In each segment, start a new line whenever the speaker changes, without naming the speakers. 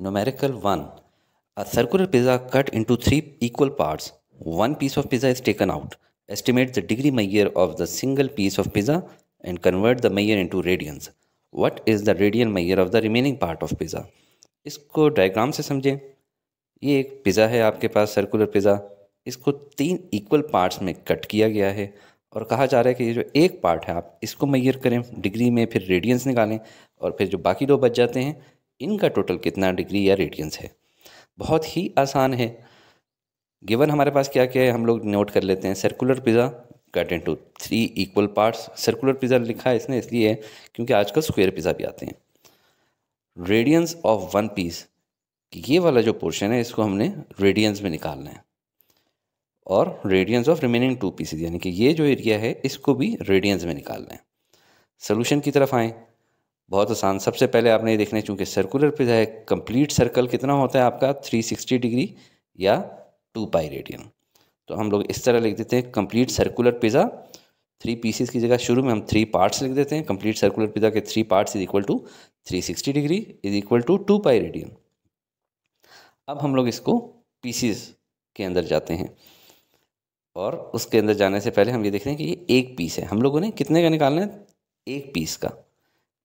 Numerical 1. A circular pizza cut into three equal parts. One piece of pizza is taken out. Estimate the degree Meyer of the single piece of pizza and convert the Meyer into radians. What is the radian Meyer of the remaining part of pizza? इसको diagram से समझें ये एक pizza है आपके पास circular pizza इसको तीन equal parts में कट किया गया है और कहा जा रहा है कि ये जो एक पार्ट है आप इसको मैयर करें डिग्री में फिर रेडियंस निकालें और फिर जो बाकी दो बच जाते हैं इनका टोटल कितना डिग्री या रेडियंस है बहुत ही आसान है गिवन हमारे पास क्या क्या है हम लोग नोट कर लेते हैं circular pizza cut into three equal parts circular pizza लिखा है इसने इसलिए है क्योंकि आजकल स्क्वेयर पिज़्ज़ा भी आते हैं रेडियंस ऑफ वन पीस ये वाला जो पोर्शन है इसको हमने रेडियंस में निकालना है और radians of remaining two pieces यानी कि ये जो एरिया है इसको भी रेडियंस में निकालना है सोल्यूशन की तरफ आएँ बहुत आसान सबसे पहले आपने ये देखना है चूँकि सर्कुलर पिज़्ज़ा है कंप्लीट सर्कल कितना होता है आपका 360 डिग्री या 2 पाई रेडियन तो हम लोग इस तरह लिख देते हैं complete circular pizza three pieces की जगह शुरू में हम थ्री पार्ट्स लिख देते हैं कंप्लीट सर्कुलर पिज़्ज़ा के three parts is equal to three sixty degree is equal to two pi radian अब हम लोग इसको पीसीज के अंदर जाते हैं और उसके अंदर जाने से पहले हम ये देख रहे हैं कि ये एक पीस है हम लोगों ने कितने का निकालना है एक पीस का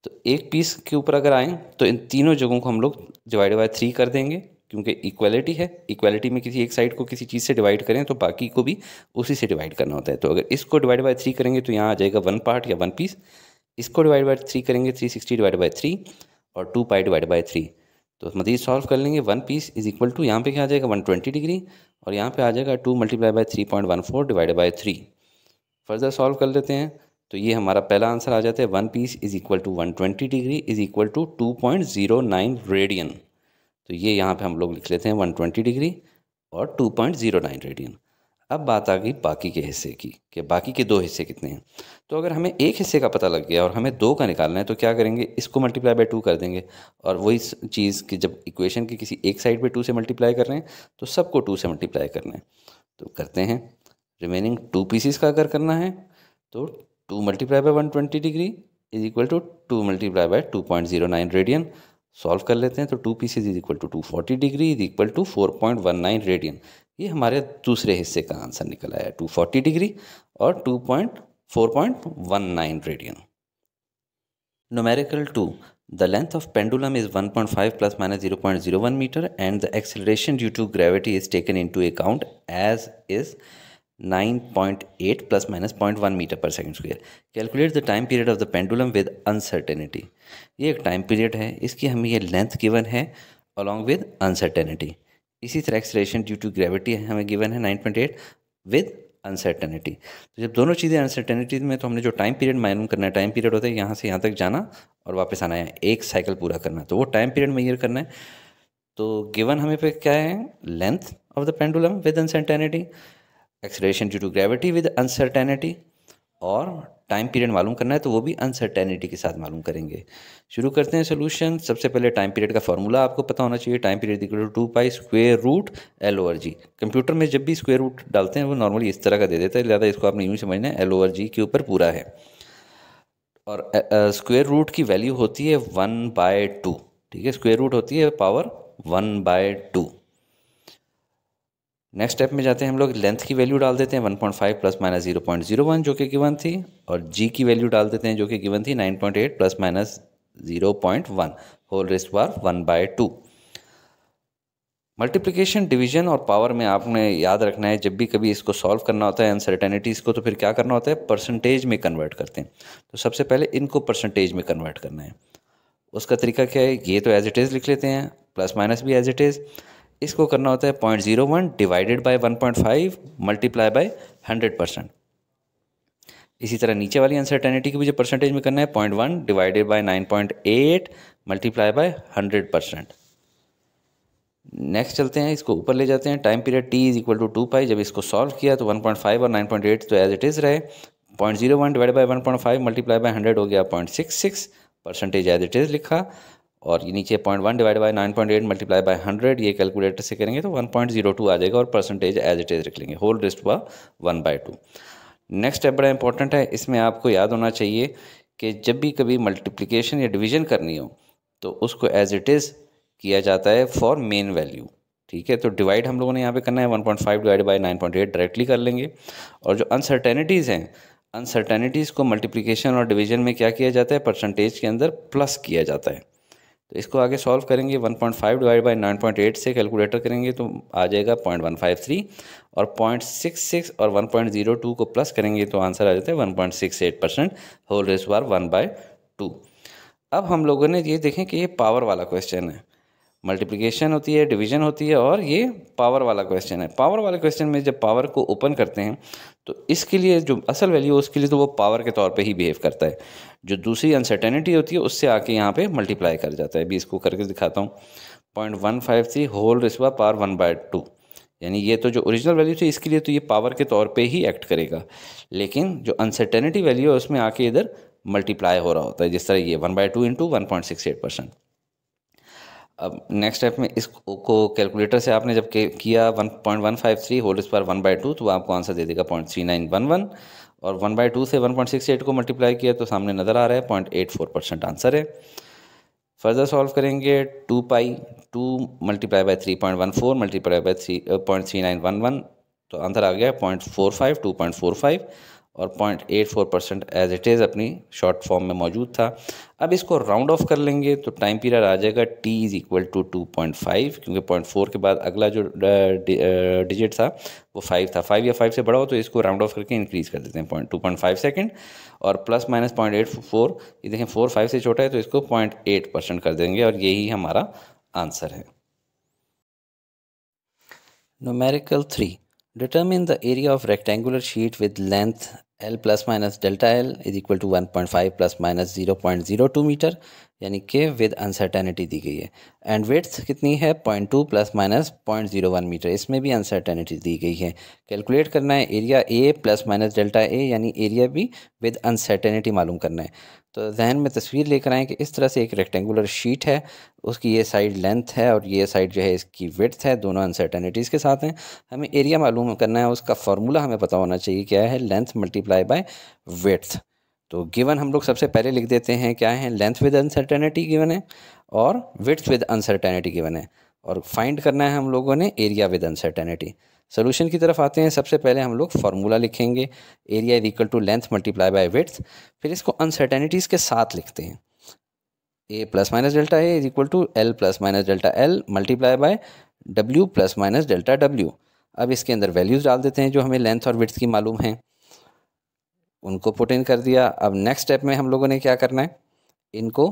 तो एक पीस के ऊपर अगर आएँ तो इन तीनों जगहों को हम लोग डिवाइड बाय थ्री कर देंगे क्योंकि इक्वालिटी है इक्वालिटी में किसी एक साइड को किसी चीज़ से डिवाइड करें तो बाकी को भी उसी से डिवाइड करना होता है तो अगर इसको डिवाइड बाय थ्री करेंगे तो यहाँ आ जाएगा वन पार्ट या वन पीस इसको डिवाइड बाय थ्री करेंगे three sixty divide by three और two pi divide by three तो मजीद मतलब सॉल्व कर लेंगे one piece is equal to यहाँ पे क्या आ जाएगा वन ट्वेंटी डिग्री और यहाँ पे आ जाएगा two multiply by three point one four divide by three further solve कर लेते हैं तो ये हमारा पहला आंसर आ जाता है one piece is equal to one twenty degree is equal to two point zero nine radian तो ये यहाँ पे हम लोग लिख लेते हैं वन ट्वेंटी डिग्री और two point zero nine radian अब बात आ गई बाकी के हिस्से की कि बाकी के दो हिस्से कितने हैं तो अगर हमें एक हिस्से का पता लग गया और हमें दो का निकालना है तो क्या करेंगे इसको मल्टीप्लाई बाई टू कर देंगे और वही चीज़ कि जब इक्वेशन की किसी एक साइड पे टू से मल्टीप्लाई कर रहे हैं तो सबको टू से मल्टीप्लाई करना है तो करते हैं रिमेनिंग टू पीसीस का अगर करना है तो two multiply by one twenty degree is equal to two multiply by two point zero nine radian solve कर लेते हैं तो two pieces is equal to two forty degree is equal to four point one nine radian ये हमारे दूसरे हिस्से का answer निकल आया टू फोर्टी डिग्री और two point four point one nine radian two the of pendulum is one point five plus minus zero point zero one metre and the acceleration due to gravity is taken into account as is nine point eight plus minus point one metre per second square calculate the time period of the pendulum with uncertainty ये एक time period है इसकी हमें ये length given है along with uncertainty इसी तरह acceleration due to gravity है हमें गिवन है nine point eight with uncertainty तो जब दोनों चीज़ें अनसर्टेनिटी में तो हमने जो टाइम पीरियड मालूम करना है टाइम पीरियड होता है यहाँ से यहाँ तक जाना और वापस आना है एक साइकिल पूरा करना तो वो टाइम पीरियड मैयर करना है तो गिवन हमें पे क्या है length of the pendulum with uncertainty acceleration due to gravity with uncertainty और टाइम पीरियड मालूम करना है तो वो भी अनसर्टेनिटी के साथ मालूम करेंगे शुरू करते हैं सोल्यूशन सबसे पहले टाइम पीरियड का फॉर्मूला आपको पता होना चाहिए time period equal to pi square root L over G computer में जब भी स्क्वेयर रूट डालते हैं वो नॉर्मली इस तरह का दे देता है ज़्यादा इसको आपने यूँ समझना है एल ओवर जी के ऊपर पूरा है और स्क्वेयर रूट की वैल्यू होती है वन बाय टू ठीक है स्क्वेयर रूट होती है power one by two next step में जाते हैं हम लोग लेंथ की वैल्यू डाल देते हैं 1.5 plus minus zero zero point one जो कि गिवन थी और जी की वैल्यू डाल देते हैं जो कि गिवन थी 9.8 plus minus zero point one whole raised power one by two multiplication division और पावर में आपने याद रखना है जब भी कभी इसको सॉल्व करना होता है अनसर्टेनिटीज़ को तो फिर क्या करना होता है परसेंटेज में कन्वर्ट करते हैं तो सबसे पहले इनको परसेंटेज में कन्वर्ट करना है उसका तरीका क्या है ये तो एज इट इज़ लिख लेते हैं प्लस माइनस भी एज इट इज़ इसको करना होता है point zero one divided by one point five multiply by hundred percent इसी तरह नीचे वाली अनसर्टेनिटी की मुझे परसेंटेज में करना है point one divided by nine point eight multiply by hundred percent next चलते हैं इसको ऊपर ले जाते हैं time period T is equal to two pi जब इसको सॉल्व किया तो वन पॉइंट फाइव और नाइन पॉइंट एट तो एज इट इज़ रहे point zero one divide by one point five multiply by hundred हो गया point six six percentage as it is लिखा और ये नीचे point one divide by nine point eight multiply by hundred ये calculator से करेंगे तो वन पॉइंट जीरो टू आ जाएगा और परसेंटेज एज इट इज़ रख लेंगे होल रिस्ट हुआ one by two next step बड़ा इंपॉर्टेंट है इसमें आपको याद होना चाहिए कि जब भी कभी मल्टीप्लीकेशन या डिवीजन करनी हो तो उसको एज इट इज़ किया जाता है फॉर मेन वैल्यू ठीक है तो डिवाइड हम लोगों ने यहाँ पे करना है one point five divide by nine point eight directly कर लेंगे और जो अनसर्टेनिटीज़ हैं अनसर्टेनिटीज़ को मल्टीप्लीकेशन और डिवीजन में क्या किया जाता है परसेंटेज के अंदर प्लस किया जाता है तो इसको आगे सॉल्व करेंगे 1.5 point five divide by nine point eight से कैलकुलेटर करेंगे तो आ जाएगा पॉइंट वन फाइव थ्री और पॉइंट सिक्स सिक्स और वन पॉइंट जीरो टू को प्लस करेंगे तो आंसर आ जाता है one point six eight percent whole raised power one by two अब हम लोगों ने ये देखें कि ये पावर वाला क्वेश्चन है मल्टीप्लिकेशन होती है डिवीजन होती है और ये पावर वाला क्वेश्चन है पावर वाले क्वेश्चन में जब पावर को ओपन करते हैं तो इसके लिए जो असल वैल्यू है उसके लिए तो वो पावर के तौर पे ही बिहेव करता है जो दूसरी अनसर्टेनिटी होती है उससे आके यहाँ पे मल्टीप्लाई कर जाता है अभी इसको करके दिखाता हूँ point one five three whole raised power one by two यानी ये तो जो ओरिजिनल वैल्यू थी इसके लिए तो ये पावर के तौर पे ही एक्ट करेगा लेकिन जो अनसर्टेनिटी वैल्यू है उसमें आके इधर मल्टीप्लाई हो रहा होता है जिस तरह ये one by two into one point six eight percent अब नेक्स्ट स्टेप में इसको कैलकुलेटर से आपने जब किया one point one five three whole square one by two तो आपको आंसर दे देगा point three nine one one और वन बाई टू से वन पॉइंट सिक्स एट को मल्टीप्लाई किया तो सामने नज़र आ रहा है point eight four percent answer है फर्दर सॉल्व करेंगे to pi two multiply by three point one four multiply by three point three nine one one तो आंसर आ गया point four five two point four five और point eight four percent as it is अपनी short form में मौजूद था अब इसको राउंड ऑफ कर लेंगे तो टाइम पीरियड आ जाएगा T is equal to two point five क्योंकि पॉइंट फोर के बाद अगला जो डिजिट था वो फाइव था फाइव या फाइव से बड़ा हो तो इसको राउंड ऑफ करके इंक्रीज़ कर देते हैं point two point five second और plus minus point eight four ये देखें फोर फाइव से छोटा है तो इसको पॉइंट एट परसेंट कर देंगे और यही हमारा आंसर है numerical three Determine the area of rectangular sheet with length L plus minus delta L is equal to 1.5 plus minus 0.02 meter यानी कि विद अनसर्टेनिटी दी गई है एंड विथ कितनी है point two plus minus point zero one metre इसमें भी uncertainty दी गई है कैलकुलेट करना है area A plus minus delta A यानी एरिया बी विद अनसर्टेनिटी मालूम करना है तो जहन में तस्वीर लेकर आएँ कि इस तरह से एक रेक्टेंगुलर शीट है उसकी ये साइड लेंथ है और ये साइड जो है इसकी विथ है दोनों अनसर्टेनिटीज़ के साथ हैं हमें एरिया मालूम करना है उसका फार्मूला हमें पता होना चाहिए क्या है लेंथ मल्टीप्लाई बाय विथ तो गिवन हम लोग सबसे पहले लिख देते हैं क्या है लेंथ विद अनसर्टेनिटी गिवन है और विथ विद अनसर्टेनिटी गिवन है और फाइंड करना है हम लोगों ने एरिया विद अनसर्टेनिटी सोल्यूशन की तरफ आते हैं सबसे पहले हम लोग फार्मूला लिखेंगे area is equal to length multiply by width फिर इसको अनसर्टेनिटीज़ के साथ लिखते हैं A plus minus delta A is equal to L plus minus delta L multiply by W plus minus delta W अब इसके अंदर वैल्यूज़ डाल देते हैं जो हमें लेंथ और विथ की मालूम है उनको पुट इन कर दिया अब नेक्स्ट स्टेप में हम लोगों ने क्या करना है इनको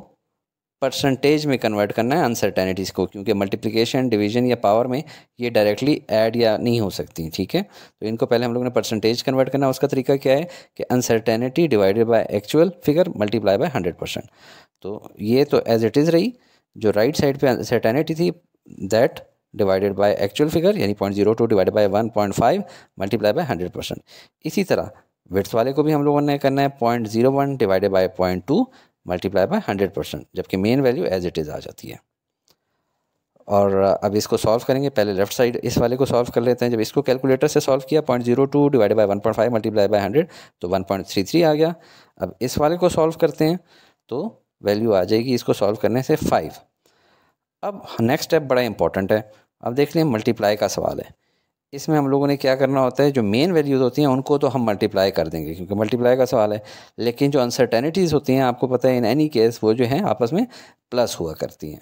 परसेंटेज में कन्वर्ट करना है अनसर्टेनिटीज़ को क्योंकि मल्टीप्लिकेशन डिवीजन या पावर में ये डायरेक्टली ऐड या नहीं हो सकती ठीक है तो इनको पहले हम लोगों ने परसेंटेज कन्वर्ट करना है उसका तरीका क्या है कि uncertainty divided by actual figure multiply by hundred percent तो ये तो एज इट इज़ रही जो राइट साइड पर अनसर्टेनिटी थी that divided by actual figure यानी point zero two divided by one point five multiply by hundred percent इसी तरह वेट्स वाले को भी हम लोगों ने करना है point zero one divided by point two multiply by hundred percent जबकि main value as it is आ जाती है और अब इसको सॉल्व करेंगे पहले लेफ्ट साइड इस वाले को सॉल्व कर लेते हैं जब इसको कैलकुलेटर से सॉल्व किया point zero two divide by one point five multiply by hundred तो वन पॉइंट थ्री थ्री आ गया अब इस वाले को सॉल्व करते हैं तो वैल्यू आ जाएगी इसको सॉल्व करने से फाइव अब नेक्स्ट स्टेप बड़ा इंपॉर्टेंट है अब देख लें मल्टीप्लाई का सवाल है इसमें हम लोगों ने क्या करना होता है जो मेन वैल्यूज़ होती हैं उनको तो हम मल्टीप्लाई कर देंगे क्योंकि मल्टीप्लाई का सवाल है लेकिन जो अनसर्टेनिटीज़ होती हैं आपको पता है इन एनी केस वो जो है आपस में प्लस हुआ करती हैं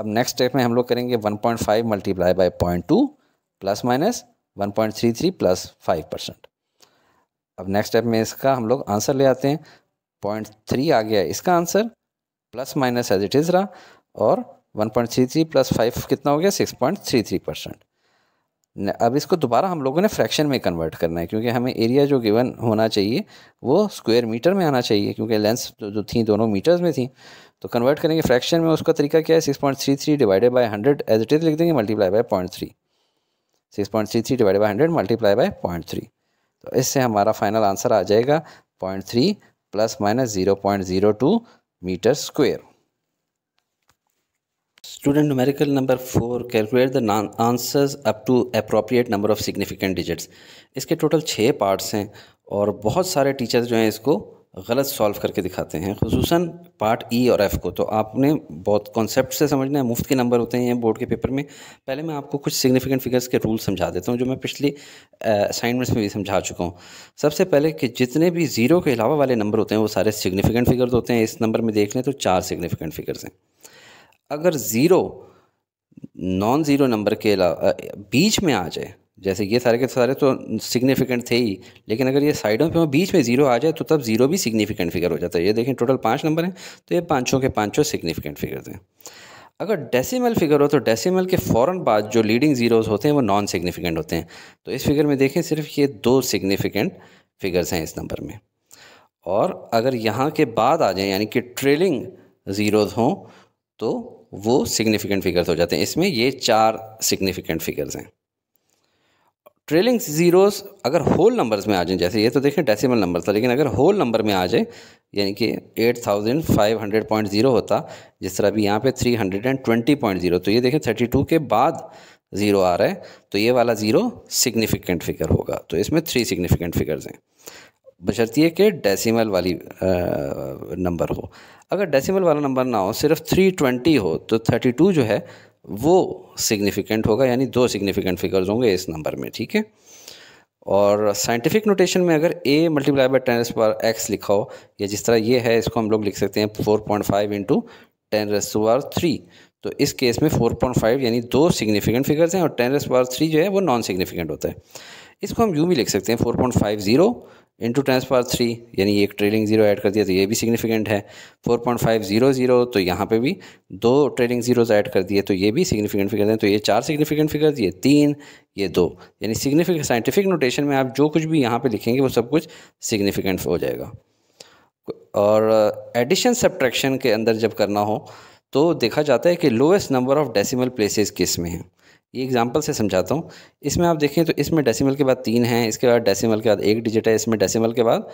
अब नेक्स्ट स्टेप में हम लोग करेंगे 1.5 point five multiply by point two plus minus one point three three plus five percent अब नेक्स्ट स्टेप में इसका हम लोग आंसर ले आते हैं पॉइंट थ्री आ गया इसका answer plus minus as it is रहा और one point three three plus five कितना हो गया six point three three percent अब इसको दोबारा हम लोगों ने फ्रैक्शन में कन्वर्ट करना है क्योंकि हमें एरिया जो गिवन होना चाहिए वो स्क्वायर मीटर में आना चाहिए क्योंकि लेंस जो, जो थी दोनों मीटर्स में थी तो कन्वर्ट करेंगे फ्रैक्शन में उसका तरीका क्या है six point three three divided by hundred as it is लिख देंगे multiply by point three six point three three divide by hundred multiply by point three तो इससे हमारा फाइनल आंसर आ जाएगा point three plus minus zero point zero two metre square student numerical number four calculate the answers up to appropriate number of significant digits इसके total छः parts हैं और बहुत सारे टीचर्स जो हैं इसको गलत सॉल्व करके दिखाते हैं खसूस पार्ट ई और एफ़ को तो आपने बहुत कॉन्सेप्ट से समझना है मुफ्त के नंबर होते हैं बोर्ड के पेपर में पहले मैं आपको कुछ सिग्निफिकेंट फिगर्स के रूल समझा देता हूँ जो मैं पिछली असाइनमेंट्स में भी समझा चुका हूँ सबसे पहले कि जितने भी ज़ीरो के अलावा वाले नंबर होते हैं वो सारे सिग्निफिकेंट फिगर्स होते हैं इस नंबर में देख लें तो चार सिग्निफिकेंट फिगर्स हैं अगर ज़ीरो नॉन ज़ीरो नंबर के अलावा बीच में आ जाए जैसे ये सारे के सारे तो सिग्निफिकेंट थे ही लेकिन अगर ये साइडों पे बीच में ज़ीरो आ जाए तो तब ज़ीरो भी सिग्निफिकेंट फिगर हो जाता है ये देखें टोटल पाँच नंबर हैं तो ये पाँचों के पाँचों सिग्निफिकेंट फिगर हैं अगर डेसिमल फिगर हो तो डेसिमल के फ़ौर बाद जो लीडिंग ज़ीरोज़ होते हैं वो नॉन सिग्निफिकेंट होते हैं तो इस फिगर में देखें सिर्फ ये दो सिग्निफिकेंट फिगर्स हैं इस नंबर में और अगर यहाँ के बाद आ जाएँ यानी कि ट्रेलिंग ज़ीरोज़ हों तो वो सिग्निफिकेंट फिगर्स हो जाते हैं इसमें ये चार सिग्निफिकेंट फिगर्स हैं ट्रेलिंग ज़ीरोज़ अगर होल नंबर्स में आ जाए जैसे ये तो देखें डेसिमल नंबर था लेकिन अगर होल नंबर में आ जाए यानी कि eight thousand five hundred point zero होता जिस तरह अभी यहाँ पे three hundred and twenty point zero तो ये देखें थर्टी टू के बाद ज़ीरो आ रहा है तो ये वाला ज़ीरो सिग्निफिकेंट फिगर होगा तो इसमें थ्री सिग्निफिकेंट फिगर्स हैं है कि डेसिमल वाली आ, नंबर हो अगर डेसिमल वाला नंबर ना हो सिर्फ 320 हो तो 32 जो है वो सिग्निफिकेंट होगा यानी दो सिग्निफिकेंट फिगर्स होंगे इस नंबर में ठीक है और साइंटिफिक नोटेशन में अगर A multiply by ten power X लिखा हो या जिस तरह ये है इसको हम लोग लिख सकते हैं four point five into ten raised three तो इस केस में फोर पॉइंट फाइव यानी दो सिग्निफिकेंट फिगर्स हैं और टेन रेस थ्री जो है वो नॉन सिग्निफिकेंट होता है इसको हम यू भी लिख सकते हैं four point five zero into tens power three यानी एक ट्रेलिंग ज़ीरो ऐड कर दिया तो ये भी सिग्निफिकेंट है four point five zero zero तो यहाँ पे भी दो ट्रेलिंग ज़ीरोज़ ऐड कर दिए तो ये भी सिग्निफिकेंट फिगर हैं तो ये चार सिग्निफिकेंट फिगर ये तीन ये दो यानी सिग्निफिकेंट साइंटिफिक नोटेशन में आप जो कुछ भी यहाँ पर लिखेंगे वो सब कुछ सिग्निफिकेंट हो जाएगा और एडिशन uh, सब्ट्रैक्शन के अंदर जब करना हो तो देखा जाता है कि lowest number of decimal places किस में हैं ये एग्जांपल से समझाता हूँ इसमें आप देखें तो इसमें डेसिमल के बाद तीन हैं इसके बाद डेसिमल के बाद एक डिजिट है इसमें डेसिमल के बाद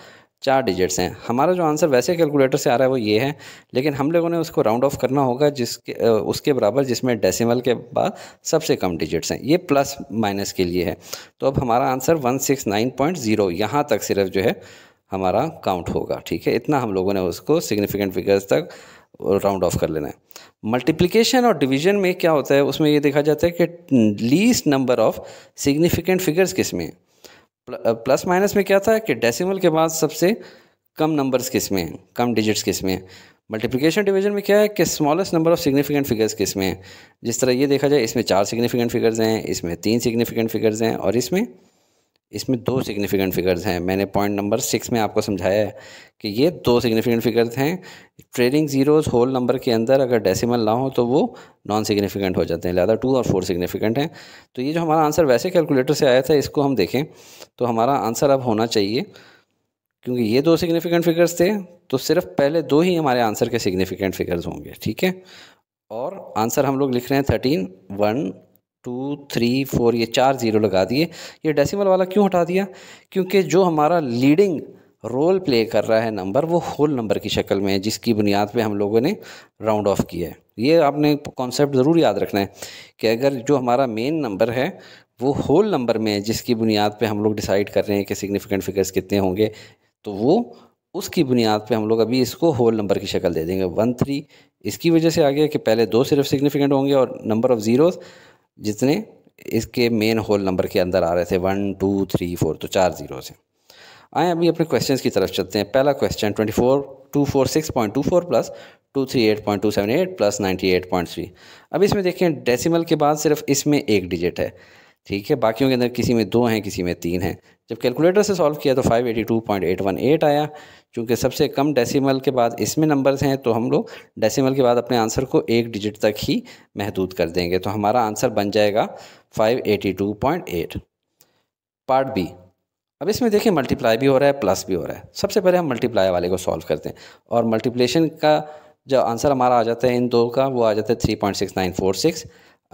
चार डिजिट्स हैं हमारा जो आंसर वैसे कैलकुलेटर से आ रहा है वो ये है लेकिन हम लोगों ने उसको राउंड ऑफ करना होगा जिसके उसके बराबर जिसमें डेसिमल के बाद सबसे कम डिजिट्स हैं ये प्लस माइनस के लिए है तो अब हमारा answer one six nine point zero यहाँ तक सिर्फ जो है हमारा काउंट होगा ठीक है इतना हम लोगों ने उसको सिग्निफिकेंट फिगर्स तक राउंड ऑफ कर लेना है मल्टीप्लिकेशन और डिवीजन में क्या होता है उसमें ये देखा जाता है कि least number of significant figures किस में प्लस माइनस में क्या था कि डेसिमल के बाद सबसे कम नंबर्स किस में हैं कम डिजिट्स किस में हैं मल्टीप्लिकेशन डिवीजन में क्या है कि smallest number of significant figures किस में हैं जिस तरह ये देखा जाए इसमें चार सिग्निफिकेंट फिगर्स हैं इसमें तीन सिग्निफिकेंट फिगर्स हैं और इसमें इसमें दो सिग्निफिकेंट फिगर्स हैं मैंने पॉइंट नंबर सिक्स में आपको समझाया है कि ये दो सिग्निफिकेंट फिगर्स हैं ट्रेडिंग जीरोस होल नंबर के अंदर अगर डेसिमल ना हो तो वो नॉन सिग्निफिकेंट हो जाते हैं लिहाजा टू और फोर सिग्निफिकेंट हैं तो ये जो हमारा आंसर वैसे कैलकुलेटर से आया था इसको हम देखें तो हमारा आंसर अब होना चाहिए क्योंकि ये दो सिग्निफिकेंट फिगर्स थे तो सिर्फ पहले दो ही हमारे आंसर के सिग्निफिकेंट फिगर्स होंगे ठीक है और आंसर हम लोग लिख रहे हैं thirteen one two three four ये चार ज़ीरो लगा दिए ये डेसिमल वाला क्यों हटा दिया क्योंकि जो हमारा लीडिंग रोल प्ले कर रहा है नंबर वो होल नंबर की शक्ल में है जिसकी बुनियाद पे हम लोगों ने राउंड ऑफ किया है ये आपने कॉन्सेप्ट ज़रूर याद रखना है कि अगर जो हमारा मेन नंबर है वो होल नंबर में है जिसकी बुनियाद पे हम लोग डिसाइड कर रहे हैं कि सिग्निफिकेंट फिगर्स कितने होंगे तो वो उसकी बुनियाद पे हम लोग अभी इसको होल नंबर की शक्ल दे देंगे वन थ्री इसकी वजह से आ गया कि पहले दो सिर्फ सिग्निफिकेंट होंगे और नंबर ऑफ़ ज़ीरोज़ जितने इसके मेन होल नंबर के अंदर आ रहे थे वन टू थ्री फोर तो चार जीरो से आए अभी अपने क्वेश्चन की तरफ चलते हैं पहला question twenty four two four six point two four plus two three eight point two seven eight plus ninety eight point three अब इसमें देखें डेसिमल के बाद सिर्फ इसमें एक डिजिट है ठीक है बाकियों के अंदर किसी में दो हैं किसी में तीन हैं जब कैलकुलेटर से सॉल्व किया तो 582.818 आया क्योंकि सबसे कम डेसिमल के बाद इसमें नंबर्स हैं तो हम लोग डेसिमल के बाद अपने आंसर को एक डिजिट तक ही महदूद कर देंगे तो हमारा आंसर बन जाएगा 582.8 पार्ट बी अब इसमें देखिए मल्टीप्लाई भी हो रहा है प्लस भी हो रहा है सबसे पहले हम मल्टीप्लाई वाले को सॉल्व करते हैं और मल्टीप्लेशन का जो आंसर हमारा आ जाता है इन दो का वो आ जाता है three point six nine four six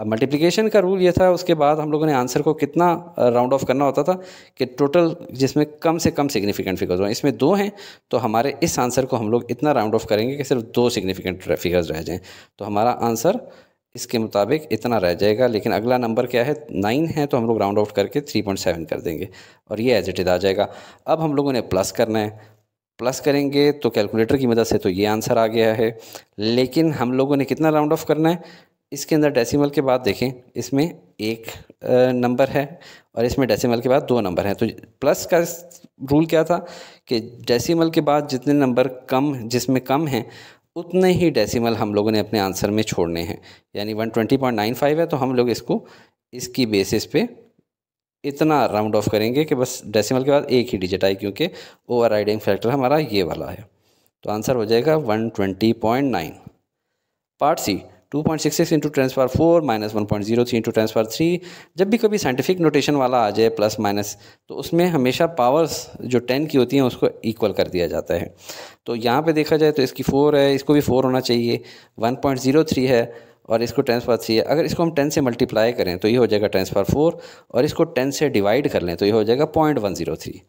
multiplication का रूल ये था उसके बाद हम लोगों ने आंसर को कितना राउंड uh, ऑफ करना होता था कि टोटल जिसमें कम से कम सिग्निफिकेंट फिगर्स हों इसमें दो हैं तो हमारे इस आंसर को हम लोग इतना राउंड ऑफ करेंगे कि सिर्फ दो सिग्निफिकेंट फिगर्स रह जाएँ तो हमारा आंसर इसके मुताबिक इतना रह जाएगा लेकिन अगला नंबर क्या है नाइन है तो हम लोग राउंड ऑफ करके थ्री पॉइंट सेवन कर देंगे और ये एज इट इज आ जाएगा अब हम लोगों ने प्लस करना है प्लस करेंगे तो कैलकुलेटर की मदद से तो ये आंसर आ गया है लेकिन हम लोगों ने कितना राउंड ऑफ करना है इसके अंदर डेसिमल के बाद देखें इसमें एक नंबर है और इसमें डेसिमल के बाद दो नंबर हैं तो प्लस का रूल क्या था कि डेसिमल के बाद जितने नंबर कम जिसमें कम हैं उतने ही डेसिमल हम लोगों ने अपने आंसर में छोड़ने हैं यानी 120.95 है तो हम लोग इसको इसकी बेसिस पे इतना राउंड ऑफ करेंगे कि बस डेसिमल के बाद एक ही डिजिट आए क्योंकि ओवर राइडिंग फैक्टर हमारा ये वाला है तो आंसर हो जाएगा 120.9 part C two point six six into tens power four minus one point zero three into tens power three जब भी कभी साइंटिफिक नोटेशन वाला आ जाए प्लस माइनस तो उसमें हमेशा पावर्स जो टेन की होती हैं उसको इक्वल कर दिया जाता है तो यहाँ पर देखा जाए तो इसकी फोर है इसको भी फोर होना चाहिए वन पॉइंट जीरो थ्री है और इसको ट्रांसफर थ्री है अगर इसको हम टेन से मल्टीप्लाई करें तो ये हो जाएगा ट्रांसफर फोर और इसको टेन से डिवाइड कर लें तो ये हो जाएगा पॉइंट वन जीरो थ्री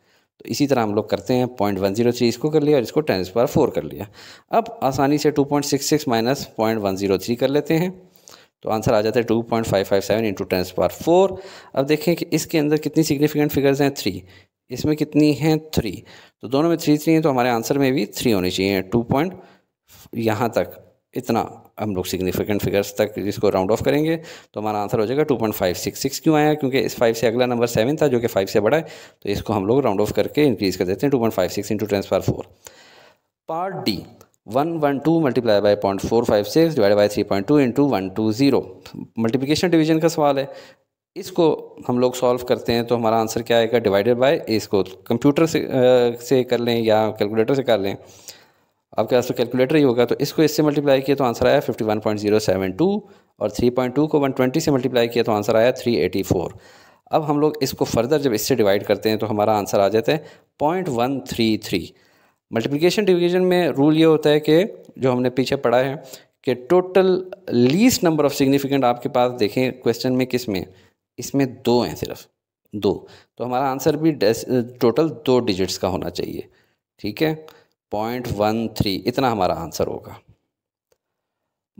तो इसी तरह हम लोग करते हैं पॉइंट वन जीरो थ्री इसको कर लिया और इसको टेन स्क्वायर फोर कर लिया अब आसानी से two point six six minus point one zero three कर लेते हैं तो आंसर आ जाता है two point five five seven into ten square four अब देखें कि इसके अंदर कितनी सिग्निफिकेंट फिगर्स हैं थ्री इसमें कितनी हैं थ्री तो दोनों में थ्री थ्री हैं तो हमारे आंसर में भी थ्री होनी चाहिए टू पॉइंट यहाँ तक इतना हम लोग सिग्निफिकेंट फिगर्स तक इसको राउंड ऑफ करेंगे तो हमारा आंसर हो जाएगा two point five six six क्यों आया क्योंकि इस फाइव से अगला नंबर सेवन था जो कि फाइव से बड़ा है तो इसको हम लोग राउंड ऑफ करके इंक्रीज़ कर देते हैं two point five six into tens power four part D one one two multiply by point four five six divide by three point two into one two zero multiplication division का सवाल है इसको हम लोग solve करते हैं तो हमारा आंसर क्या आएगा डिवाइडेड बाय इसको कंप्यूटर से आ, से कर लें या कैलकुलेटर से कर लें आपके पास तो कैलकुलेटर ही होगा तो इसको इससे मल्टीप्लाई किया तो आंसर आया 51.072 और 3.2 को 120 से मल्टीप्लाई किया तो आंसर आया 384 अब हम लोग इसको फर्दर जब इससे डिवाइड करते हैं तो हमारा आंसर आ जाता है point one three three multiplication division में रूल ये होता है कि जो हमने पीछे पढ़ा है कि total least number of significant आपके पास देखें क्वेश्चन में किस में इसमें दो हैं सिर्फ दो तो हमारा आंसर भी टोटल दो डिजिट्स का होना चाहिए ठीक है पॉइंट वन थ्री इतना हमारा आंसर होगा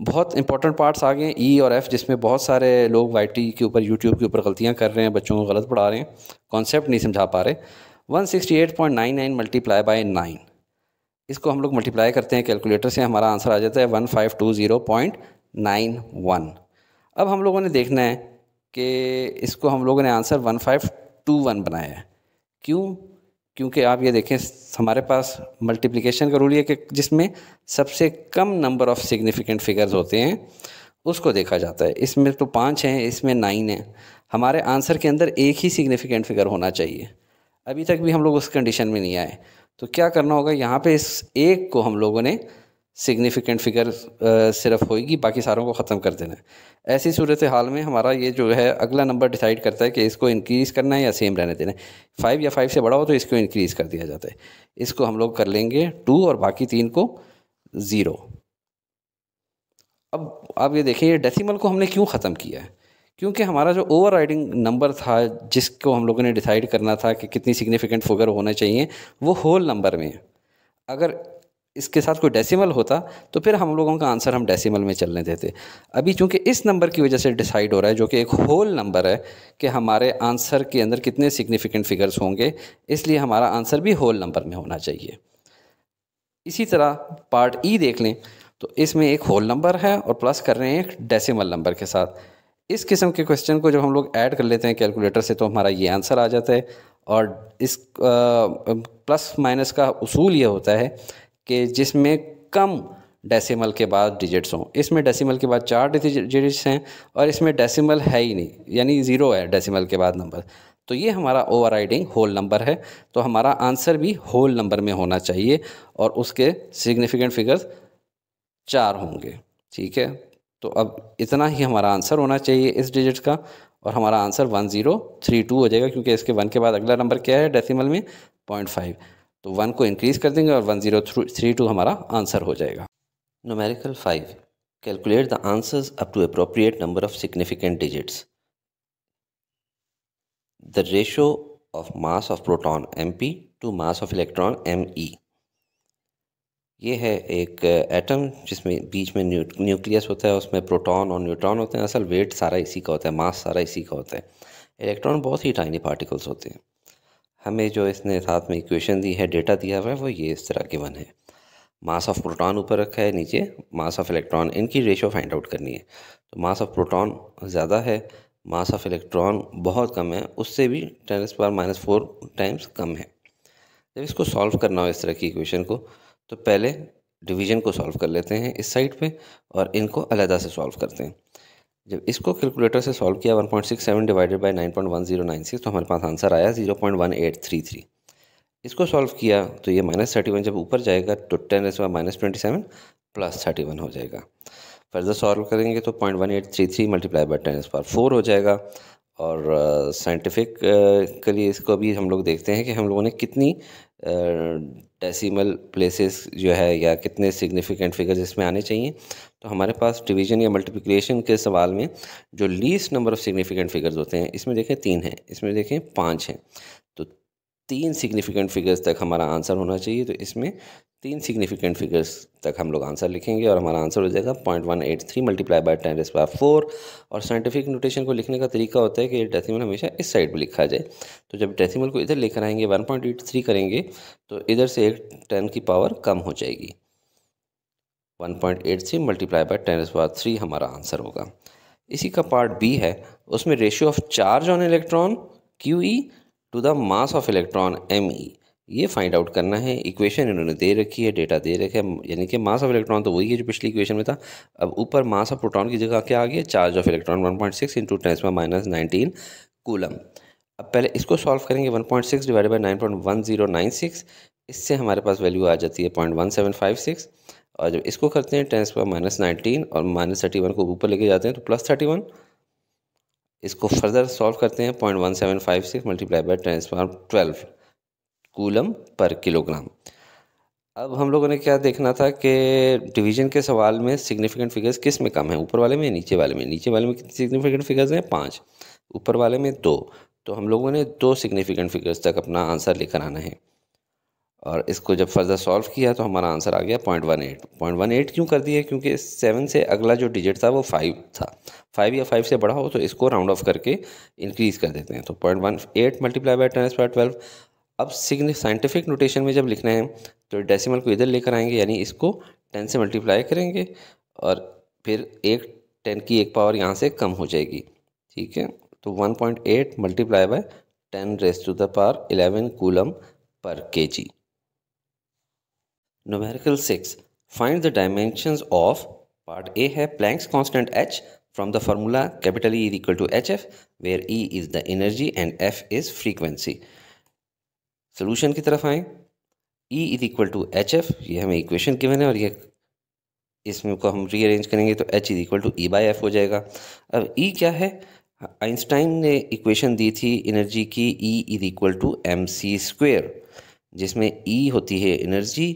बहुत इंपॉर्टेंट पार्ट्स आ गए हैं e ई और एफ़ जिसमें बहुत सारे लोग वाई टी के ऊपर यूट्यूब के ऊपर गलतियां कर रहे हैं बच्चों को गलत पढ़ा रहे हैं कॉन्सेप्ट नहीं समझा पा रहे one sixty eight point nine nine multiply by nine इसको हम लोग मल्टीप्लाई करते हैं कैलकुलेटर से हमारा आंसर आ जाता है one five two zero point nine one अब हम लोगों ने देखना है कि इसको हम लोगों ने answer one five two one बनाया है क्यों क्योंकि आप ये देखें हमारे पास मल्टीप्लिकेशन का रूल ये कि जिसमें सबसे कम नंबर ऑफ़ सिग्निफिकेंट फिगर्स होते हैं उसको देखा जाता है इसमें तो पाँच हैं इसमें नाइन हैं हमारे आंसर के अंदर एक ही सिग्निफिकेंट फिगर होना चाहिए अभी तक भी हम लोग उस कंडीशन में नहीं आए तो क्या करना होगा यहाँ पे इस एक को हम लोगों ने सिग्निफिकेंट फिगर uh, सिर्फ होगी बाकी सारों को ख़त्म कर देना है ऐसी सूरत हाल में हमारा ये जो है अगला नंबर डिसाइड करता है कि इसको इंक्रीज़ करना है या सेम रहने देना है फाइव या फाइव से बड़ा हो तो इसको इंक्रीज़ कर दिया जाता है इसको हम लोग कर लेंगे टू और बाकी तीन को ज़ीरो अब आप ये देखें ये डेसिमल को हमने क्यों ख़त्म किया है क्योंकि हमारा जो ओवर नंबर था जिसको हम लोगों ने डिसाइड करना था कि कितनी सिग्निफिकेंट फिगर होना चाहिए वो होल नंबर में है अगर इसके साथ कोई डेसिमल होता तो फिर हम लोगों का आंसर हम डेसिमल में चलने देते अभी चूंकि इस नंबर की वजह से डिसाइड हो रहा है जो कि एक होल नंबर है कि हमारे आंसर के अंदर कितने सिग्निफिकेंट फिगर्स होंगे इसलिए हमारा आंसर भी होल नंबर में होना चाहिए इसी तरह पार्ट ई e देख लें तो इसमें एक होल नंबर है और प्लस कर रहे हैं एक डेसिमल नंबर के साथ इस किस्म के क्वेश्चन को जब हम लोग ऐड कर लेते हैं कैलकुलेटर से तो हमारा ये आंसर आ जाता है और इस आ, प्लस माइनस का उसूल ये होता है कि जिसमें कम डेसिमल के बाद डिजिट्स हों इसमें डेसिमल के बाद चार डिजिट्स हैं और इसमें डेसिमल है ही नहीं यानी ज़ीरो है डेसिमल के बाद नंबर तो ये हमारा ओवरराइडिंग होल नंबर है तो हमारा आंसर भी होल नंबर में होना चाहिए और उसके सिग्निफिकेंट फिगर्स चार होंगे ठीक है तो अब इतना ही हमारा आंसर होना चाहिए इस डिजिट का और हमारा answer one zero three two हो जाएगा क्योंकि इसके वन के बाद अगला नंबर क्या है डेसिमल में पॉइंट फाइव तो वन को इंक्रीज़ कर देंगे और वन ज़ीरो थ्री टू हमारा आंसर हो जाएगा numerical five calculate the answers up to appropriate number of significant digits the ratio of mass of proton M P to mass of electron M E ये है एक atom uh, जिसमें बीच में nucleus होता है उसमें प्रोटॉन और न्यूट्रॉन होते हैं असल वेट सारा इसी का होता है मास सारा इसी का होता है इलेक्ट्रॉन बहुत ही टाइनी पार्टिकल्स होते हैं हमें जो इसने साथ में इक्वेशन दी है डेटा दिया हुआ है वो ये इस तरह के वन है मास ऑफ प्रोटॉन ऊपर रखा है नीचे मास ऑफ इलेक्ट्रॉन इनकी रेशो फाइंड आउट करनी है तो मास ऑफ प्रोटॉन ज़्यादा है मास ऑफ इलेक्ट्रॉन बहुत कम है उससे भी tens power minus four times कम है जब इसको सॉल्व करना हो इस तरह की इक्वेशन को तो पहले डिवीजन को सॉल्व कर लेते हैं इस साइड पे और इनको अलहदा से सॉल्व करते हैं जब इसको कैलकुलेटर से सॉल्व किया 1.67 डिवाइडेड बाय 9.1096 तो हमारे पास आंसर आया 0.1833 इसको सॉल्व किया तो ये माइनस थर्टी वन जब ऊपर जाएगा तो tens minus twenty seven plus thirty one हो जाएगा फर्दर सॉल्व करेंगे तो point one eight three three multiply by tens power four हो जाएगा और साइंटिफिक uh, uh, के लिए इसको भी हम लोग देखते हैं कि हम लोगों ने कितनी डेसिमल uh, प्लेसेस जो है या कितने सिग्निफिकेंट फिगर्स इसमें आने चाहिए तो हमारे पास डिवीजन या मल्टीप्लिकेशन के सवाल में जो least number of significant figures होते हैं इसमें देखें तीन हैं इसमें देखें पाँच हैं तो तीन सिग्निफिकेंट फिगर्स तक हमारा आंसर होना चाहिए तो इसमें तीन सिग्निफिकेंट फिगर्स तक हम लोग आंसर लिखेंगे और हमारा आंसर हो जाएगा point one eight three multiply by tens by four और साइंटिफिक नोटेशन को लिखने का तरीका होता है कि डेसिमल हमेशा इस साइड पर लिखा जाए तो जब डेसिमल को इधर लेकर आएंगे वन पॉइंट एट थ्री करेंगे तो इधर से एक टेन की पावर कम हो जाएगी one point eight three multiply by ten power three हमारा आंसर होगा इसी का पार्ट बी है उसमें ratio of charge on electron Q E to the mass of electron M E ये फाइंड आउट करना है इक्वेशन इन्होंने दे रखी है डेटा दे रखा है यानी कि मास ऑफ इलेक्ट्रॉन तो वही है जो पिछली इक्वेशन में था अब ऊपर मास ऑफ प्रोटॉन की जगह क्या आ गया charge of electron one point six into ten power minus nineteen coulomb अब पहले इसको सॉल्व करेंगे one point six divide by nine point one zero nine six इससे हमारे पास वैल्यू आ जाती है point one seven five six और जब इसको करते हैं टेंस पर माइनस नाइनटीन और माइनस थर्टी वन को ऊपर लेके जाते हैं तो प्लस थर्टी वन इसको फर्दर सॉल्व करते हैं point one seven five six multiply by tens power twelve coulomb per kilogram अब हम लोगों ने क्या देखना था कि डिवीजन के सवाल में सिग्निफिकेंट फिगर्स किस में कम है ऊपर वाले में नीचे वाले में नीचे वाले में कितने सिग्निफिकेंट फिगर्स हैं पाँच ऊपर वाले में दो तो हम लोगों ने दो सिग्निफिकेंट फिगर्स तक अपना आंसर लेकर आना है और इसको जब फर्दर सॉल्व किया तो हमारा आंसर आ गया point one eight point one eight क्यों कर दिया क्योंकि सेवन से अगला जो डिजिट था वो फाइव था फाइव या फाइव से बड़ा हो तो इसको राउंड ऑफ करके इंक्रीज़ कर देते हैं तो point one eight multiply by ten by twelve अब सिग्न साइंटिफिक नोटेशन में जब लिखना है तो डेसिमल को इधर लेकर आएंगे यानी इसको टेन से मल्टीप्लाई करेंगे और फिर एक टेन की एक पावर यहाँ से कम हो जाएगी ठीक है तो one point eight multiply by ten raise to the power eleven coulomb per K G numerical six find the dimension of part A है Planck's constant H from the formula capital E is equal to H F where E is the energy and F is frequency solution की तरफ आए E is equal to H F ये हमें equation given बने और ये इसमें को हम रीअरेंज करेंगे तो H is equal to E by F हो जाएगा अब E क्या है आइंस्टाइन ने इक्वेशन दी थी एनर्जी की E is equal to M C square जिसमें E होती है एनर्जी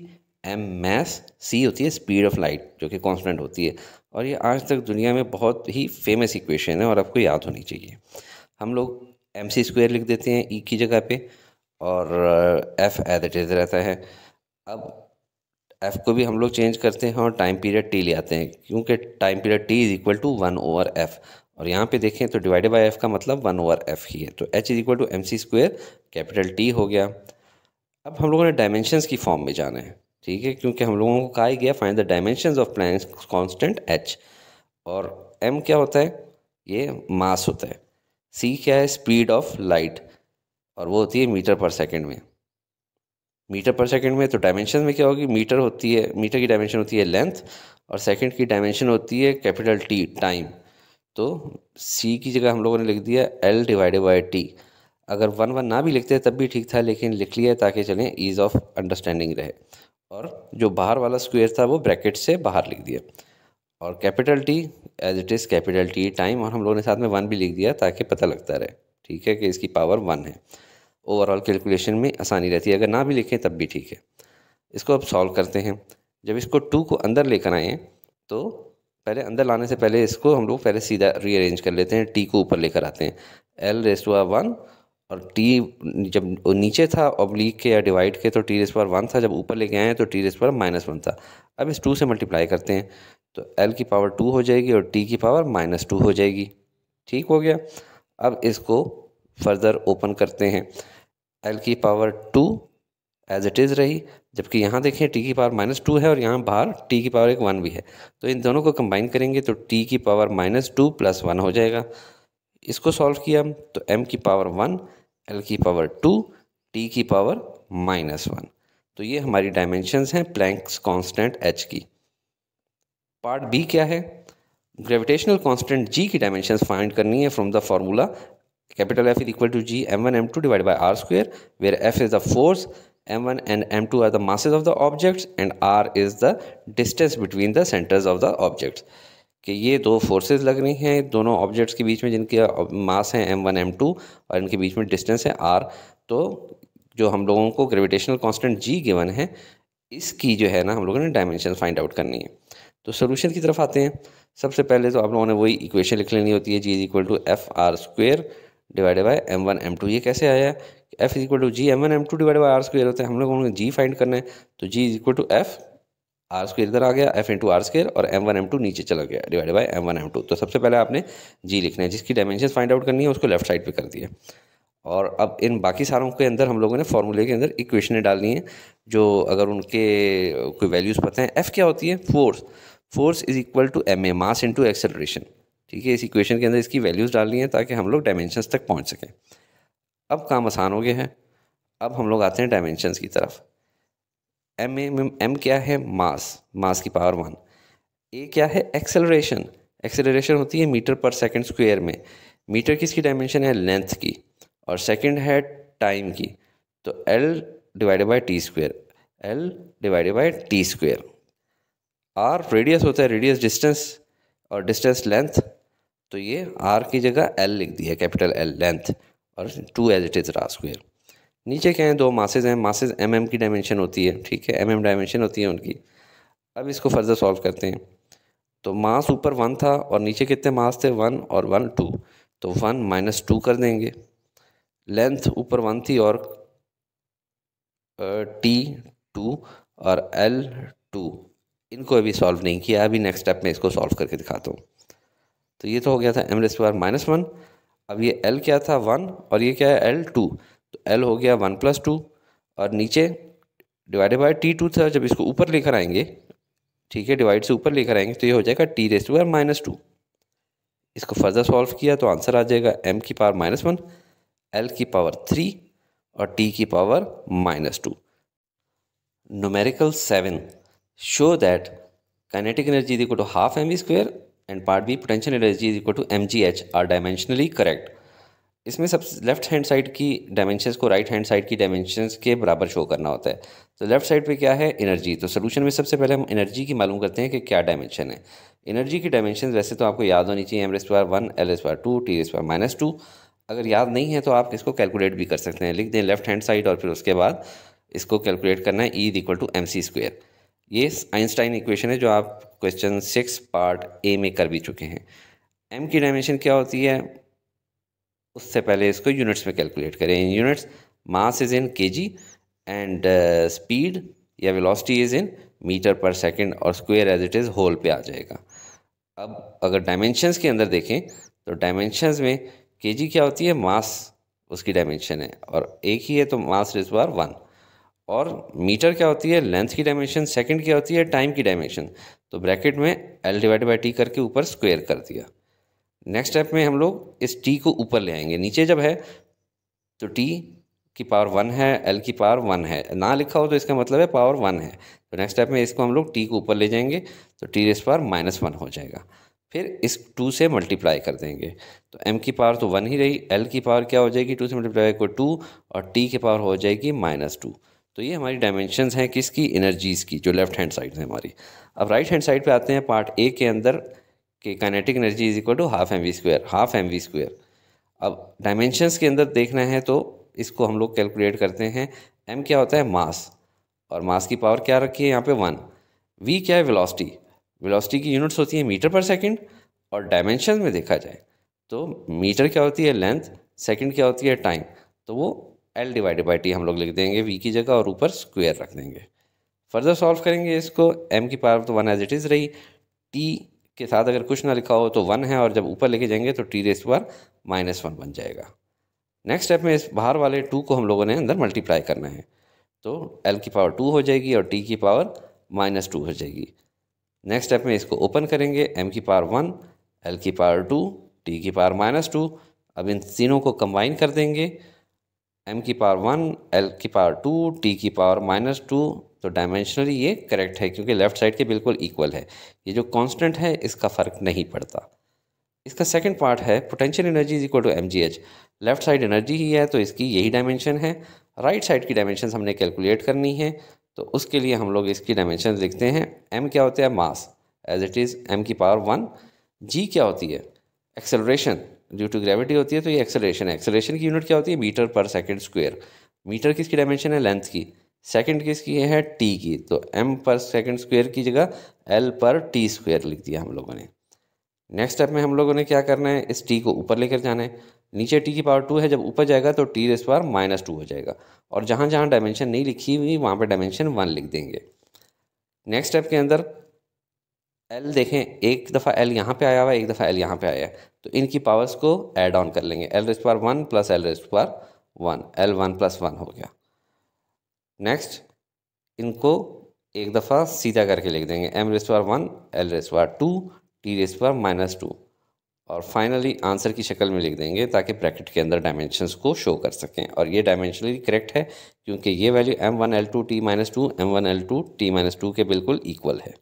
एम मैस सी होती है स्पीड ऑफ लाइट जो कि कांस्टेंट होती है और ये आज तक दुनिया में बहुत ही फेमस इक्वेशन है और आपको याद होनी चाहिए हम लोग एम सी स्क्वेयर लिख देते हैं ई e की जगह पे और एफ एज इट इज़ रहता है अब एफ को भी हम लोग चेंज करते हैं और टाइम पीरियड टी ले आते हैं क्योंकि time period T is equal to one over F और यहाँ पे देखें तो डिवाइडेड बाय एफ का मतलब वन ओवर एफ ही है तो H is equal to M C square capital T हो गया अब हम लोगों ने डायमेंशनस की फॉर्म में जाना है ठीक है क्योंकि हम लोगों को कहा गया find the dimension of Planck constant H और एम क्या होता है ये मास होता है सी क्या है स्पीड ऑफ लाइट और वो होती है मीटर पर सेकेंड में मीटर पर सेकेंड में तो डायमेंशन में क्या होगी मीटर होती है मीटर की डायमेंशन होती है लेंथ और सेकेंड की डायमेंशन होती है कैपिटल टी टाइम तो सी की जगह हम लोगों ने लिख दिया एल डिवाइडेड बाई टी अगर वन वन ना भी लिखते तब भी ठीक था लेकिन लिख लिया ताकि चलें ईज़ ऑफ अंडरस्टैंडिंग रहे और जो बाहर वाला स्क्वेयर था वो ब्रैकेट से बाहर लिख दिया और capital T as it is capital T time और हम लोगों ने साथ में वन भी लिख दिया ताकि पता लगता रहे ठीक है कि इसकी पावर वन है ओवरऑल कैलकुलेशन में आसानी रहती है अगर ना भी लिखें तब भी ठीक है इसको अब सॉल्व करते हैं जब इसको टू को अंदर लेकर आएँ तो पहले अंदर लाने से पहले इसको हम लोग पहले सीधा रीअरेंज कर लेते हैं टी को ऊपर लेकर आते हैं एल रेस्ट हुआ वन और टी जब नीचे था ऑब्लिक के या डिवाइड के तो टी रेस पर वन था जब ऊपर लेके आए हैं तो T raise power minus one था अब इस टू से मल्टीप्लाई करते हैं तो एल की पावर टू हो जाएगी और टी की पावर माइनस टू हो जाएगी ठीक हो गया अब इसको फर्दर ओपन करते हैं एल की power two as it is रही जबकि यहाँ देखें टी की पावर माइनस टू है और यहाँ बाहर टी की पावर एक वन भी है तो इन दोनों को कंबाइन करेंगे तो टी की power minus two plus one हो जाएगा इसको सॉल्व किया तो एम की पावर वन एल की पावर टू टी की पावर माइनस वन तो ये हमारी डायमेंशंस हैं प्लैंक्स कांस्टेंट एच की पार्ट बी क्या है ग्रेविटेशनल कांस्टेंट जी की डायमेंशन फाइंड करनी है from the formula capital F is equal to G M one M two divide by R square where F is the force M one and M two are the masses of the objects and R is the distance between the centres of the objects कि ये दो forces लग रही हैं दोनों objects के बीच में जिनके मास हैं एम वन एम टू और इनके बीच में डिस्टेंस है आर तो जो हम लोगों को ग्रेविटेशनल कांस्टेंट जी गिवन है इसकी जो है ना हम लोगों ने डायमेंशन फाइंड आउट करनी है तो सोल्यूशन की तरफ आते हैं सबसे पहले तो आप लोगों ने वही इक्वेशन लिख लेनी होती है G is equal to F R square divided by M one M two ये कैसे आया F is equal to G M one M two divide by R square होते हैं हम लोगों ने जी फाइंड करना है तो G is equal to F R square इधर आ गया एफ इंटू आर स्क्र और एम वन एम टू नीचे चला गया divide by M one M two तो सबसे पहले आपने जी लिखना है जिसकी डायमेंशन फाइंड आउट करनी है उसको लेफ्ट साइड पे कर दिया और अब इन बाकी सारों के अंदर हम लोगों ने फार्मूले के अंदर इक्वेशन डालनी हैं जो अगर उनके कोई वैल्यूज़ पता है एफ़ क्या होती है force force is equal to M A mass into acceleration ठीक है इस इक्वेशन के अंदर इसकी वैल्यूज़ डालनी है ताकि हम लोग डायमेंशन तक पहुँच सकें अब काम आसान हो गया है अब हम लोग आते हैं डायमेंशन की तरफ एम एम एम क्या है मास मास की पावर वन ए क्या है एक्सेलरेशन एक्सेलरेशन होती है मीटर पर सेकंड स्क्वायर में मीटर किसकी इसकी डायमेंशन है लेंथ की और सेकंड है टाइम की तो L divided by T square L divided by T square R radius होता है रेडियस डिस्टेंस और डिस्टेंस लेंथ तो ये आर की जगह एल लिख दिया कैपिटल एल लेंथ और two as it is R square नीचे क्या है दो मासेज हैं मासेज एम एम की डायमेंशन होती है ठीक है एम एम डायमेंशन होती है उनकी अब इसको फर्दर सॉल्व करते हैं तो मास ऊपर वन था और नीचे कितने मास थे वन और वन टू तो वन माइनस टू कर देंगे लेंथ ऊपर वन थी और टी टू और एल टू इनको अभी सॉल्व नहीं किया अभी नेक्स्ट स्टेप में इसको सॉल्व करके दिखाता हूँ तो ये तो हो गया था M L power minus one अब ये एल क्या था वन और ये क्या है एल टू तो एल हो गया वन प्लस टू और नीचे डिवाइडेड बाय टी टू था जब इसको ऊपर लेकर आएंगे ठीक है डिवाइड से ऊपर लेकर आएंगे तो ये हो जाएगा T raise two minus two इसको फर्दर सॉल्व किया तो आंसर आ जाएगा एम की पावर माइनस वन एल की पावर थ्री और टी की power minus two that kinetic energy is equal to half M V half and part B potential energy is equal to M G H are dimensionally correct इसमें सब left hand side की dimensions को right hand side की dimensions के बराबर show करना होता है तो लेफ्ट साइड पे क्या है एनर्जी तो सोल्यूशन में सबसे पहले हम एनर्जी की मालूम करते हैं कि क्या डायमेंशन है एनर्जी की डायमेंशन वैसे तो आपको याद होनी चाहिए M raise power one L's power two T's power minus two अगर याद नहीं है तो आप इसको कैलकुलेट भी कर सकते हैं लिख दें लेफ्ट हैंड साइड और फिर उसके बाद इसको कैलकुलेट करना है E equal to M C square ये आइंस्टाइन इक्वेशन है जो आप क्वेश्चन सिक्स पार्ट ए में कर भी चुके हैं एम की डायमेंशन क्या होती है उससे पहले इसको यूनिट्स में कैलकुलेट करें इन units mass is in K G and speed या velocity is in metre per second और square as it is whole पे आ जाएगा अब अगर डायमेंशंस के अंदर देखें तो डायमेंशंस में के जी क्या होती है मास उसकी डायमेंशन है और एक ही है तो मास इज बार वन और मीटर क्या होती है लेंथ की डायमेंशन सेकंड क्या होती है टाइम की डायमेंशन तो ब्रैकेट में एल डिवाइड बाई टी करके ऊपर स्क्वायर कर दिया नेक्स्ट स्टेप में हम लोग इस टी को ऊपर ले आएंगे नीचे जब है तो टी की पावर वन है एल की पावर वन है ना लिखा हो तो इसका मतलब है पावर वन है तो नेक्स्ट स्टेप में इसको हम लोग टी को ऊपर ले जाएंगे तो T raise power minus one हो जाएगा फिर इस टू से मल्टीप्लाई कर देंगे तो एम की पावर तो वन ही रही एल की पावर क्या हो जाएगी टू से मल्टीप्लाई को टू और टी की पावर हो जाएगी माइनस टू तो ये हमारी डायमेंशन हैं किसकी एनर्जीज़ की जो लेफ्ट हैंड साइड है हमारी अब राइट हैंड साइड पे आते हैं पार्ट ए के अंदर कि kinetic energy is equal to half M V square half M V square अब डायमेंशंस के अंदर देखना है तो इसको हम लोग कैलकुलेट करते हैं एम क्या होता है मास और मास की पावर क्या रखी है यहाँ पे वन वी क्या है वेलोसिटी वेलोसिटी की यूनिट्स होती है मीटर पर सेकंड और डायमेंशन में देखा जाए तो मीटर क्या होती है लेंथ सेकंड क्या होती है टाइम तो वो एल डिवाइडेड बाई टी हम लोग लिख देंगे वी की जगह और ऊपर स्क्वेयर रख देंगे फर्दर सॉल्व करेंगे इसको एम की पावर तो वन एज इट इज़ रही टी के साथ अगर कुछ ना लिखा हो तो वन है और जब ऊपर लेके जाएंगे तो T raise power minus one बन जाएगा नेक्स्ट स्टेप में इस बाहर वाले टू को हम लोगों ने अंदर मल्टीप्लाई करना है तो एल की पावर टू हो जाएगी और टी की पावर माइनस टू हो जाएगी नेक्स्ट स्टेप में इसको ओपन करेंगे एम की पावर वन एल की पावर टू टी की पावर माइनस टू अब इन तीनों को कंबाइन कर देंगे एम की पावर वन एल की पावर टू टी की पावर माइनस टू तो डायमेंशनली ये करेक्ट है क्योंकि लेफ़्ट साइड के बिल्कुल इक्वल है ये जो कांस्टेंट है इसका फ़र्क नहीं पड़ता इसका सेकंड पार्ट है potential energy is equal to M left side energy ही है तो इसकी यही डायमेंशन है राइट right साइड की डायमेंशन हमने कैलकुलेट करनी है तो उसके लिए हम लोग इसकी डायमेंशन लिखते हैं एम क्या होता है mass as it is M की पावर वन जी क्या होती है एक्सेलरेशन ड्यू टू ग्रेविटी होती है तो ये एक्सेलरेशन है एक्सेलरेशन की यूनिट क्या होती है metre per second square metre किसकी डायमेंशन है लेंथ की सेकंड की है टी की तो एम पर सेकंड स्क्वायर की जगह एल पर टी स्क्वायर लिख दिया हम लोगों ने नेक्स्ट स्टेप में हम लोगों ने क्या करना है इस टी को ऊपर लेकर जाना है नीचे टी की पावर टू है जब ऊपर जाएगा तो T raise power minus two हो जाएगा और जहाँ जहाँ डायमेंशन नहीं लिखी हुई वहाँ पर डायमेंशन वन लिख देंगे नेक्स्ट स्टेप के अंदर एल देखें एक दफ़ा एल यहाँ पे आया हुआ है एक दफ़ा एल यहाँ पे आया है तो इनकी पावर्स को एड ऑन कर लेंगे L raise power one plus L raise power one L one plus one हो गया नेक्स्ट इनको एक दफ़ा सीधा करके लिख देंगे M raise one L raise two T raise minus two और फाइनली आंसर की शक्ल में लिख देंगे ताकि ब्रैकेट के अंदर डायमेंशंस को शो कर सकें और ये डायमेंशनली करेक्ट है क्योंकि ये value M one L two T minus two M one L two T minus two के बिल्कुल इक्वल है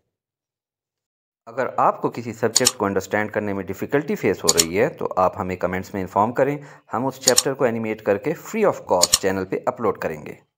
अगर आपको किसी सब्जेक्ट को अंडरस्टैंड करने में डिफ़िकल्टी फेस हो रही है तो आप हमें कमेंट्स में इन्फॉर्म करें हम उस चैप्टर को एनिमेट करके फ्री ऑफ कॉस्ट चैनल पर अपलोड करेंगे